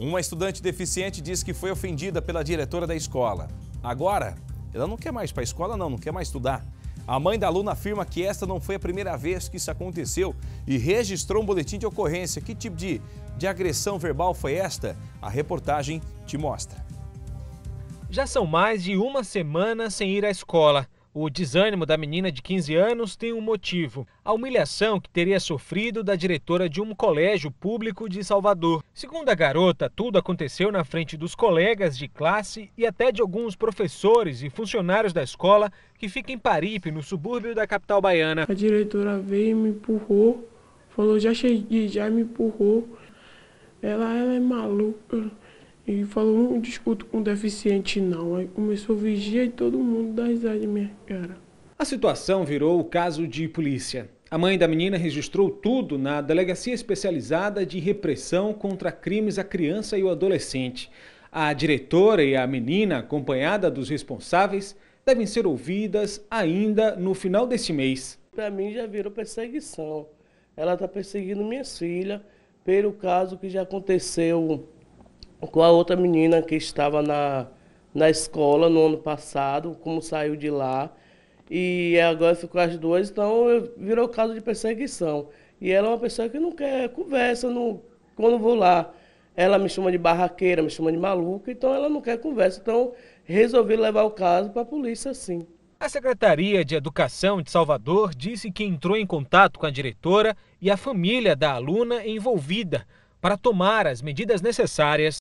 Uma estudante deficiente diz que foi ofendida pela diretora da escola. Agora, ela não quer mais para a escola, não, não quer mais estudar. A mãe da aluna afirma que esta não foi a primeira vez que isso aconteceu e registrou um boletim de ocorrência. Que tipo de, de agressão verbal foi esta? A reportagem te mostra. Já são mais de uma semana sem ir à escola. O desânimo da menina de 15 anos tem um motivo: a humilhação que teria sofrido da diretora de um colégio público de Salvador. Segundo a garota, tudo aconteceu na frente dos colegas de classe e até de alguns professores e funcionários da escola que fica em Paripe, no subúrbio da capital baiana. A diretora veio e me empurrou, falou: já cheguei, já me empurrou. Ela, ela é maluca. E falou, não discuto com deficiente não. Aí começou a vigiar e todo mundo dá risada minha cara. A situação virou o caso de polícia. A mãe da menina registrou tudo na Delegacia Especializada de Repressão contra Crimes à Criança e ao Adolescente. A diretora e a menina, acompanhada dos responsáveis, devem ser ouvidas ainda no final deste mês. Para mim já virou perseguição. Ela está perseguindo minhas filhas pelo caso que já aconteceu com a outra menina que estava na, na escola no ano passado, como saiu de lá. E agora ficou as duas, então virou caso de perseguição. E ela é uma pessoa que não quer conversa, não, quando vou lá, ela me chama de barraqueira, me chama de maluca, então ela não quer conversa. Então resolvi levar o caso para a polícia sim. A Secretaria de Educação de Salvador disse que entrou em contato com a diretora e a família da aluna envolvida para tomar as medidas necessárias